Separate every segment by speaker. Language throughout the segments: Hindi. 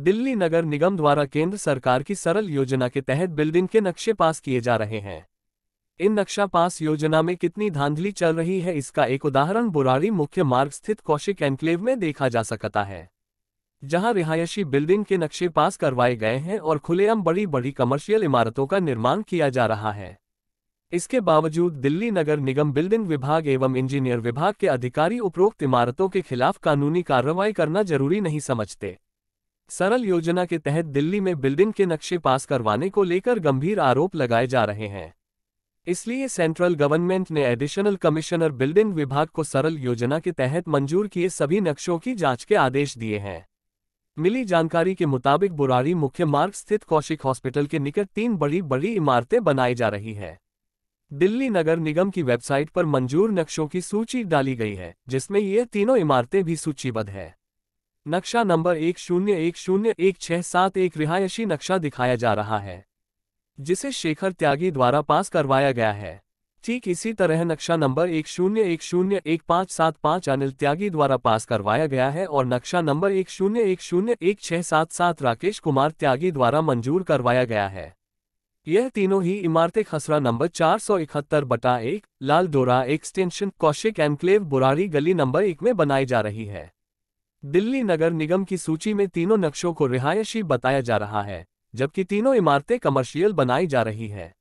Speaker 1: दिल्ली नगर निगम द्वारा केंद्र सरकार की सरल योजना के तहत बिल्डिंग के नक्शे पास किए जा रहे हैं इन नक्शा पास योजना में कितनी धांधली चल रही है इसका एक उदाहरण बुरारी मुख्य मार्ग स्थित कौशिक एनक्लेव में देखा जा सकता है जहां रिहायशी बिल्डिंग के नक्शे पास करवाए गए हैं और खुलेआम बड़ी बड़ी कमर्शियल इमारतों का निर्माण किया जा रहा है इसके बावजूद दिल्ली नगर निगम बिल्डिंग विभाग एवं इंजीनियर विभाग के अधिकारी उपरोक्त इमारतों के खिलाफ कानूनी कार्रवाई करना जरूरी नहीं समझते सरल योजना के तहत दिल्ली में बिल्डिंग के नक्शे पास करवाने को लेकर गंभीर आरोप लगाए जा रहे हैं इसलिए सेंट्रल गवर्नमेंट ने एडिशनल कमिश्नर बिल्डिंग विभाग को सरल योजना के तहत मंजूर किए सभी नक्शों की जांच के आदेश दिए हैं मिली जानकारी के मुताबिक बुरारी मुख्य मार्ग स्थित कौशिक हॉस्पिटल के निकट तीन बड़ी बड़ी इमारतें बनाई जा रही है दिल्ली नगर निगम की वेबसाइट पर मंजूर नक्शों की सूची डाली गई है जिसमें ये तीनों इमारतें भी सूचीबद्ध है नक्शा नंबर एक शून्य एक शून्य एक छह सात एक रिहायशी नक्शा दिखाया जा रहा है जिसे शेखर त्यागी द्वारा पास करवाया गया है ठीक इसी तरह नक्शा नंबर एक शून्य एक शून्य एक पाँच सात पाँच अनिल त्यागी द्वारा पास करवाया गया है और नक्शा नंबर एक शून्य एक शून्य एक छह सात सात राकेश कुमार त्यागी द्वारा मंजूर करवाया गया है यह तीनों ही इमारतें खसरा नंबर चार सौ इकहत्तर बटा एक लाल डोरा एक्सटेंशन कौशिक एनक्लेव बुरारी गली नंबर एक में बनाई जा रही है दिल्ली नगर निगम की सूची में तीनों नक्शों को रिहायशी बताया जा रहा है जबकि तीनों इमारतें कमर्शियल बनाई जा रही हैं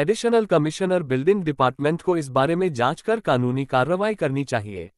Speaker 1: एडिशनल कमिश्नर बिल्डिंग डिपार्टमेंट को इस बारे में जांच कर कानूनी कार्रवाई करनी चाहिए